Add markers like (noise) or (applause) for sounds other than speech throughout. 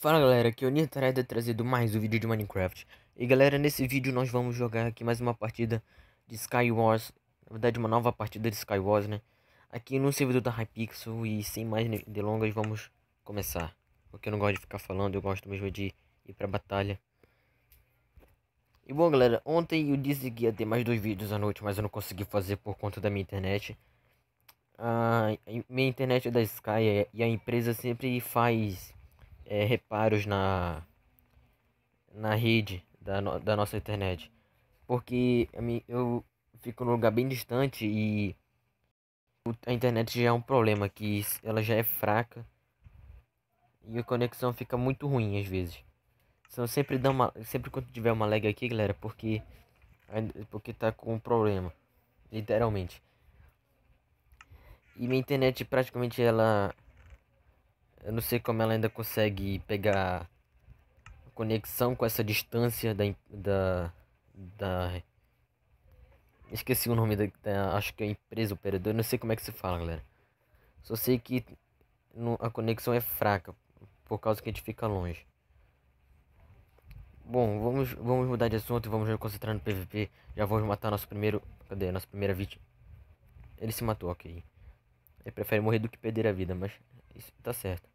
Fala galera, aqui é o Nirtareda trazendo mais um vídeo de Minecraft E galera, nesse vídeo nós vamos jogar aqui mais uma partida de Skywars Na verdade uma nova partida de Skywars, né Aqui no servidor da Hypixel e sem mais delongas vamos começar Porque eu não gosto de ficar falando, eu gosto mesmo de ir pra batalha E bom galera, ontem eu disse que ia ter mais dois vídeos à noite Mas eu não consegui fazer por conta da minha internet a ah, minha internet é da Sky e a empresa sempre faz é, reparos na, na rede da, no, da nossa internet. Porque eu fico num lugar bem distante e a internet já é um problema, que ela já é fraca e a conexão fica muito ruim às vezes. Então sempre dá uma, sempre quando tiver uma lag aqui, galera, porque porque tá com um problema, literalmente. E minha internet praticamente ela eu não sei como ela ainda consegue pegar conexão com essa distância da. da, da esqueci o nome da, da, Acho que é empresa operador. Não sei como é que se fala, galera. Só sei que no, a conexão é fraca. Por causa que a gente fica longe. Bom, vamos, vamos mudar de assunto. e Vamos nos concentrar no PVP. Já vamos matar nosso primeiro. Cadê? Nossa primeira vítima. Ele se matou, ok. Ele prefere morrer do que perder a vida, mas isso tá certo.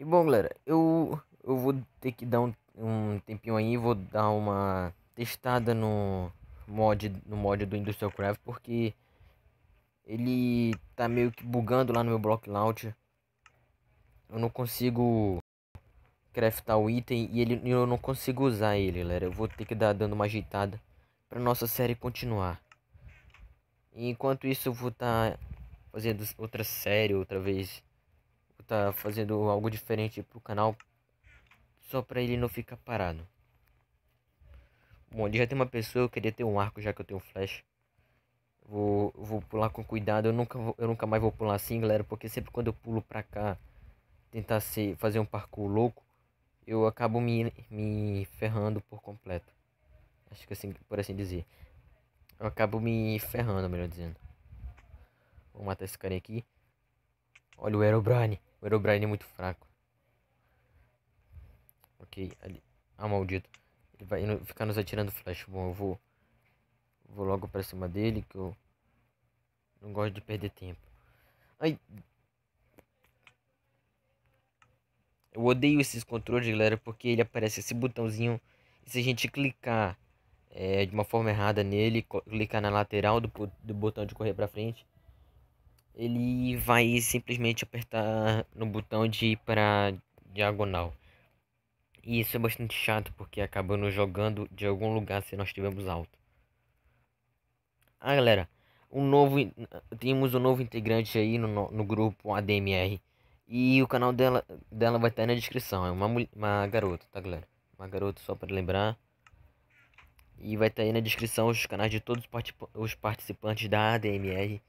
E bom, galera, eu, eu vou ter que dar um, um tempinho aí, vou dar uma testada no mod, no mod do Industrial Craft, porque ele tá meio que bugando lá no meu block launcher. Eu não consigo craftar o item e ele, eu não consigo usar ele, galera. Eu vou ter que dar dando uma ajeitada para nossa série continuar. E enquanto isso, eu vou estar tá fazendo outra série outra vez tá fazendo algo diferente pro canal só pra ele não ficar parado. Bom, ali já tem uma pessoa, eu queria ter um arco já que eu tenho flash. Vou, vou pular com cuidado, eu nunca, vou, eu nunca mais vou pular assim, galera, porque sempre quando eu pulo pra cá, tentar ser, fazer um parkour louco, eu acabo me, me ferrando por completo. Acho que assim, por assim dizer. Eu acabo me ferrando, melhor dizendo. Vou matar esse cara aqui. Olha o Aerobrine. O Herobrine é muito fraco. Ok, ali. Ah, maldito. Ele vai ficar nos atirando flash. Bom, eu vou... Vou logo pra cima dele, que eu... Não gosto de perder tempo. Ai... Eu odeio esses controles, galera, porque ele aparece esse botãozinho. E se a gente clicar é, de uma forma errada nele, clicar na lateral do, do botão de correr pra frente, ele vai simplesmente apertar no botão de ir para diagonal. E isso é bastante chato porque acaba nos jogando de algum lugar se nós tivermos alto. Ah, galera, um novo temos um novo integrante aí no, no grupo ADMR e o canal dela dela vai estar na descrição. É uma uma garota, tá, galera? Uma garota só para lembrar. E vai estar aí na descrição os canais de todos os participantes da ADMR.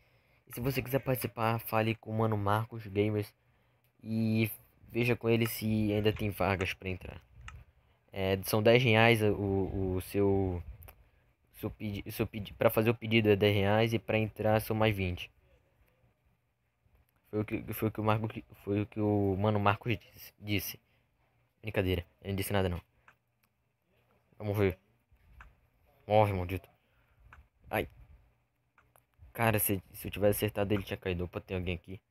E se você quiser participar, fale com o Mano Marcos Gamers e veja com ele se ainda tem vagas para entrar. É, são 10 reais o, o seu, seu, pedido seu pedi, para fazer o pedido é 10 reais e para entrar são mais 20. Foi o que, foi o, que o, Marco, foi o, que o Mano Marcos disse. disse. Brincadeira, ele não disse nada não. Vamos ver. Morre, maldito. Cara, se, se eu tivesse acertado ele tinha caído. Opa, tem alguém aqui.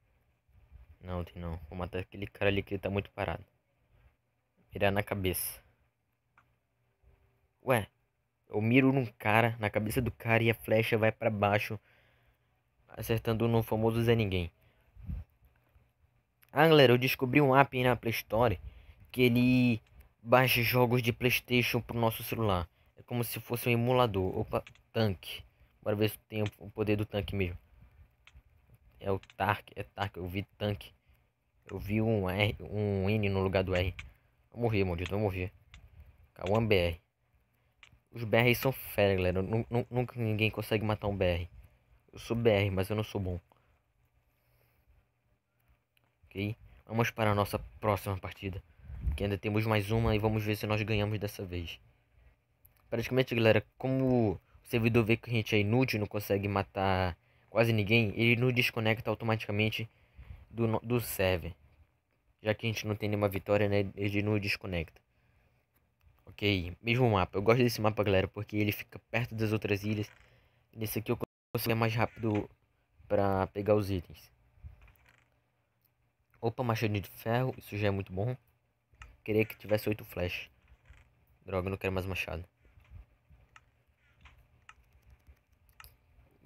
Não, tem não. Vou matar aquele cara ali que ele tá muito parado. Mirar na cabeça. Ué, eu miro num cara, na cabeça do cara e a flecha vai para baixo, acertando no famoso Zé Ninguém. Ah, galera, eu descobri um app na Play Store que ele baixa jogos de PlayStation pro nosso celular. É como se fosse um emulador. Opa, tanque. Bora ver se tem o poder do tanque mesmo. É o Tark, é Tark, eu vi tanque. Eu vi um R, um N no lugar do R. Vou morrer, maldito, vou morrer. K1 BR. Os BRs são fera, galera. Nunca ninguém consegue matar um BR. Eu sou BR, mas eu não sou bom. Ok? Vamos para a nossa próxima partida. Que ainda temos mais uma e vamos ver se nós ganhamos dessa vez. Praticamente, galera, como o servidor vê que a gente é inútil, não consegue matar quase ninguém, ele nos desconecta automaticamente do, do server. Já que a gente não tem nenhuma vitória, né, ele nos desconecta. Ok, mesmo mapa. Eu gosto desse mapa, galera, porque ele fica perto das outras ilhas. Nesse aqui eu consigo ir mais rápido para pegar os itens. Opa, machadinho de ferro, isso já é muito bom. Queria que tivesse oito flash. Droga, não quero mais machado.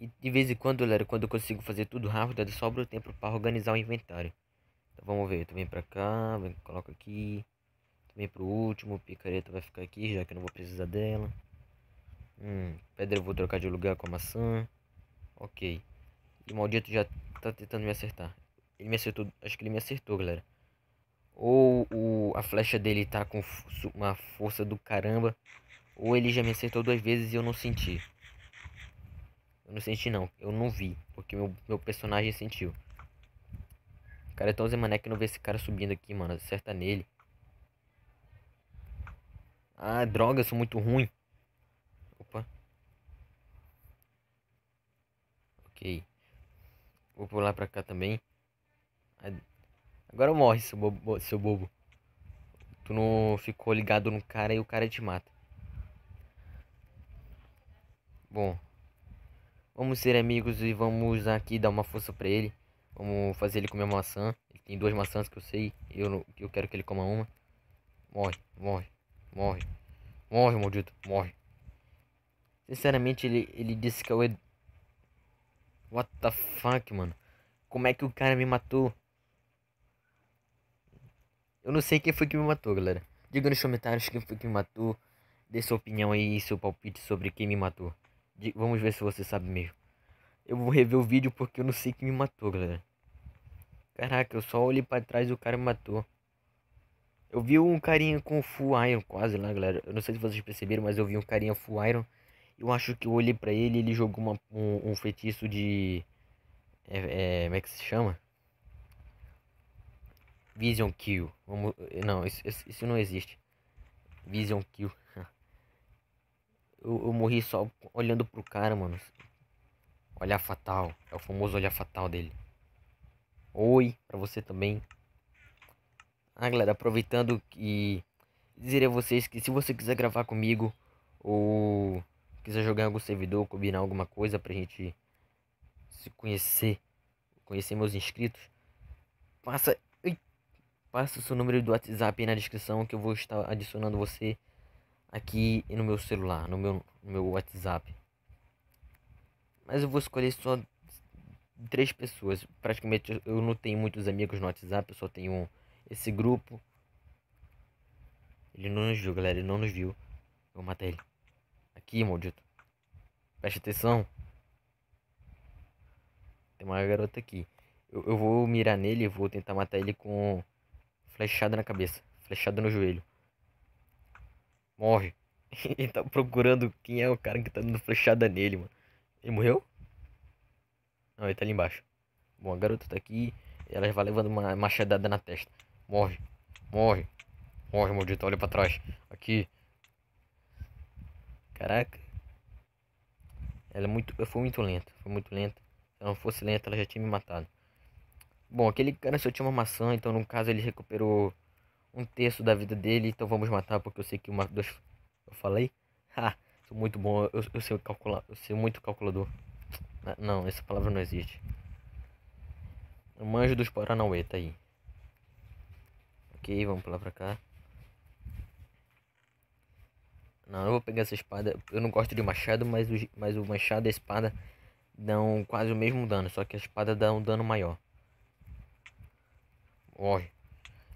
E de vez em quando, galera, quando eu consigo fazer tudo rápido, é sobra o tempo para organizar o inventário. Então vamos ver, tu vem pra cá, vem, coloca aqui. Tu vem pro último, picareta vai ficar aqui, já que eu não vou precisar dela. Hum, pedra eu vou trocar de lugar com a maçã. Ok. E o maldito já tá tentando me acertar. Ele me acertou, acho que ele me acertou, galera. Ou o, a flecha dele tá com uma força do caramba. Ou ele já me acertou duas vezes e eu não senti. Eu não senti não, eu não vi, porque meu, meu personagem sentiu. Cara, então Zé Mané que não vê esse cara subindo aqui, mano. Acerta nele. Ah, droga, eu sou muito ruim. Opa. Ok. Vou pular pra cá também. Agora morre, seu bobo, seu bobo. Tu não ficou ligado no cara e o cara te mata. Bom, Vamos ser amigos e vamos aqui dar uma força pra ele. Vamos fazer ele comer uma maçã. Ele tem duas maçãs que eu sei. Eu, eu quero que ele coma uma. Morre, morre, morre. Morre, maldito, morre. Sinceramente, ele, ele disse que eu... É Ed... What the fuck, mano? Como é que o cara me matou? Eu não sei quem foi que me matou, galera. Diga nos comentários quem foi que me matou. Dê sua opinião aí e seu palpite sobre quem me matou vamos ver se você sabe mesmo. Eu vou rever o vídeo porque eu não sei quem me matou, galera. Caraca, eu só olhei pra trás e o cara me matou. Eu vi um carinha com full iron quase lá, galera. Eu não sei se vocês perceberam, mas eu vi um carinha full iron. Eu acho que eu olhei pra ele ele jogou uma, um, um, feitiço de... É, é, como é que se chama? Vision Kill. Vamos, não, isso, isso não existe. Vision Kill. (laughs) Eu, eu morri só olhando pro cara, mano. Olhar fatal. É o famoso olhar fatal dele. Oi, pra você também. Ah, galera, aproveitando que dizer a vocês que se você quiser gravar comigo ou quiser jogar em algum servidor, combinar alguma coisa pra gente se conhecer, conhecer meus inscritos, passa, passa o seu número do WhatsApp aí na descrição que eu vou estar adicionando você aqui no meu celular, no meu, no meu WhatsApp. Mas eu vou escolher só três pessoas. Praticamente eu não tenho muitos amigos no WhatsApp, eu só tenho um. Esse grupo. Ele não nos viu, galera, ele não nos viu. vou matar ele. Aqui, maldito. Preste atenção. Tem uma garota aqui. Eu, eu vou mirar nele, e vou tentar matar ele com flechada na cabeça, flechada no joelho morre. (laughs) ele tá procurando quem é o cara que tá dando flechada nele, mano. Ele morreu? Não, ele tá ali embaixo. Bom, a garota tá aqui. Ela vai levando uma machadada na testa. Morre. Morre. Morre, maldito. Olha pra trás. Aqui. Caraca. Ela é muito. Eu fui muito lenta. Foi muito lenta. Se não fosse lenta, ela já tinha me matado. Bom, aquele cara só tinha uma maçã, então no caso ele recuperou um terço da vida dele, então vamos matar, porque eu sei que uma duas eu falei. (laughs) Ha, sou muito bom, eu, eu sei calcular, eu sei muito calculador. Ah, não, essa palavra não existe. Eu manjo dos Paranauê, tá aí. Ok, vamos lá pra cá. Não, eu vou pegar essa espada. Eu não gosto de machado, mas o, mas o machado e a espada dão quase o mesmo dano, só que a espada dá um dano maior. Morre.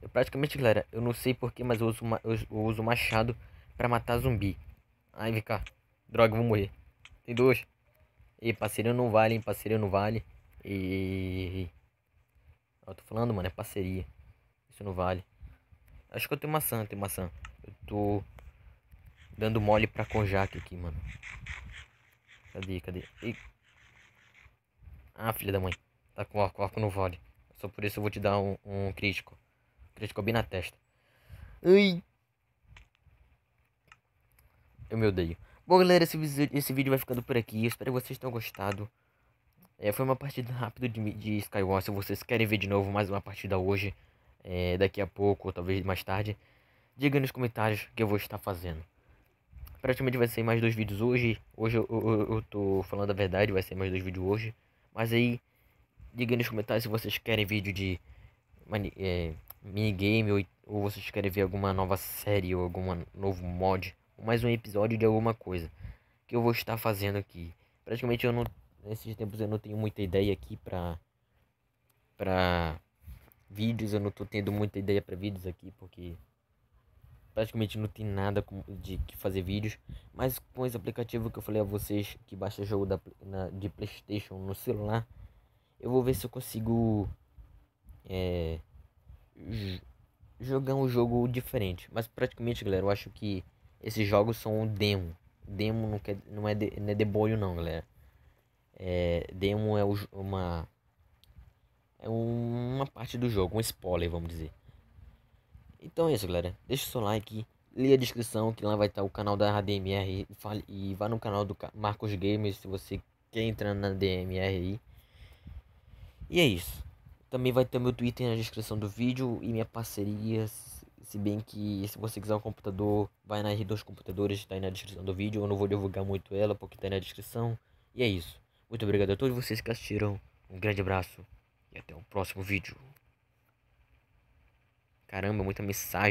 Eu, praticamente, galera, eu não sei porquê, mas eu uso, eu, uso machado pra matar zumbi. Ai, vem cá. Droga, eu vou morrer. Tem dois. E parceria não vale, hein? Parceria não vale. E. Eu tô falando, mano, é parceria. Isso não vale. Acho que eu tenho maçã, tem tenho maçã. Eu tô dando mole pra conjac aqui, mano. Cadê, cadê? E... Ah, filha da mãe. Tá com arco, o arco não vale. Só por isso eu vou te dar um, um crítico. Criticou bem na testa. Ai. Eu me odeio. Bom, galera, esse, esse vídeo vai ficando por aqui. espero que vocês tenham gostado. É, foi uma partida rápida de, de Skywars. Se vocês querem ver de novo mais uma partida hoje, é, daqui a pouco, ou talvez mais tarde, diga nos comentários que eu vou estar fazendo. Praticamente vai ser mais dois vídeos hoje. Hoje eu, eu, eu tô falando a verdade, vai ser mais dois vídeos hoje. Mas aí, diga nos comentários se vocês querem vídeo de... É, minigame ou, ou vocês querem ver alguma nova série ou algum novo mod ou mais um episódio de alguma coisa que eu vou estar fazendo aqui. Praticamente eu não nesses tempos eu não tenho muita ideia aqui pra para vídeos, eu não tô tendo muita ideia para vídeos aqui porque praticamente não tem nada de que fazer vídeos, mas com esse aplicativo que eu falei a vocês que baixa jogo da, na, de PlayStation no celular, eu vou ver se eu consigo é, jogar um jogo diferente. Mas praticamente, galera, eu acho que esses jogos são um demo. Demo não, quer, não, é, de, não é deboio não, galera. É, demo é uma... É uma parte do jogo, um spoiler, vamos dizer. Então é isso, galera. Deixa o seu like, lê a descrição, que lá vai estar o canal da DMR. E, fale, e vá no canal do Marcos Gamers se você quer entrar na DMR aí. E é isso. Também vai ter meu Twitter na descrição do vídeo e minha parceria. Se bem que se você quiser um computador, vai na R2 Computadores, tá aí na descrição do vídeo. Eu não vou divulgar muito ela porque tá aí na descrição. E é isso. Muito obrigado a todos vocês que assistiram. Um grande abraço e até o próximo vídeo. Caramba, muita mensagem.